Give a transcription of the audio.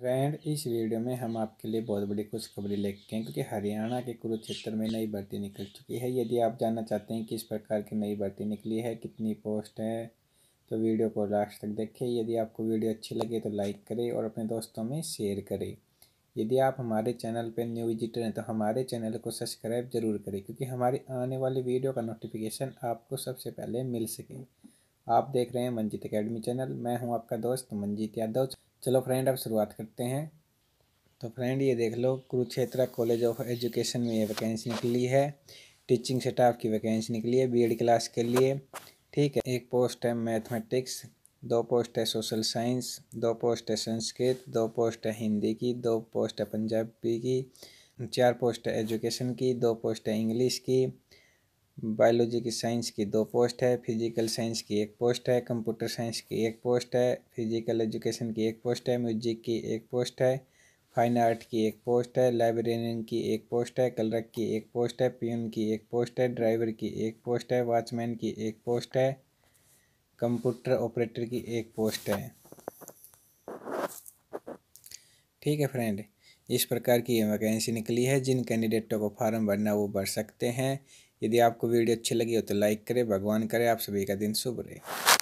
friend इस video में हम आपके लिए बहुत बड़ी खुशखबरी लेके हैं क्योंकि हरियाणा के कुरुक्षेत्र में नई भर्ती निकल चुकी है यदि आप जानना चाहते हैं किस प्रकार की नई भर्ती निकली है कितनी पोस्ट है तो वीडियो को लास्ट तक देखें यदि आपको वीडियो अच्छी लगे तो लाइक करें और अपने दोस्तों में शेयर करें यदि आप हमारे चैनल पर न्यू विजिटर हैं तो हमारे चैनल को सब्सक्राइब जरूर करें क्योंकि हमारी आने वाली वीडियो का नोटिफिकेशन आपको सबसे पहले मिल सके आप देख रहे हैं मंजीत अकेडमी चैनल मैं हूं आपका दोस्त मंजीत यादव चलो फ्रेंड अब शुरुआत करते हैं तो फ्रेंड ये देख लो कुरुक्षेत्र कॉलेज ऑफ एजुकेशन में ये वैकेंसी निकली है टीचिंग स्टाफ की वैकेंसी निकली है बी क्लास के लिए ठीक है एक पोस्ट है मैथमेटिक्स दो पोस्ट है सोशल साइंस दो पोस्ट है संस्कृत दो पोस्ट है हिंदी की दो पोस्ट है पंजाबी की चार पोस्ट है एजुकेशन की दो पोस्ट है इंग्लिश की बायोलॉजी की साइंस की दो पोस्ट है फिजिकल साइंस की एक पोस्ट है कंप्यूटर साइंस की एक पोस्ट है फिजिकल एजुकेशन की एक पोस्ट है म्यूजिक की एक पोस्ट है फाइन आर्ट की एक पोस्ट है लाइब्रेरियन की एक पोस्ट है कलरक की एक पोस्ट है पीएम की एक पोस्ट है ड्राइवर की एक पोस्ट है वॉचमैन की एक पोस्ट है कंप्यूटर ऑपरेटर की एक पोस्ट है ठीक है फ्रेंड इस प्रकार की ये वैकेंसी निकली है जिन कैंडिडेटों को फॉर्म भरना वो भर सकते हैं यदि आपको वीडियो अच्छी लगी हो तो लाइक करें भगवान करे आप सभी का दिन शुभ रहे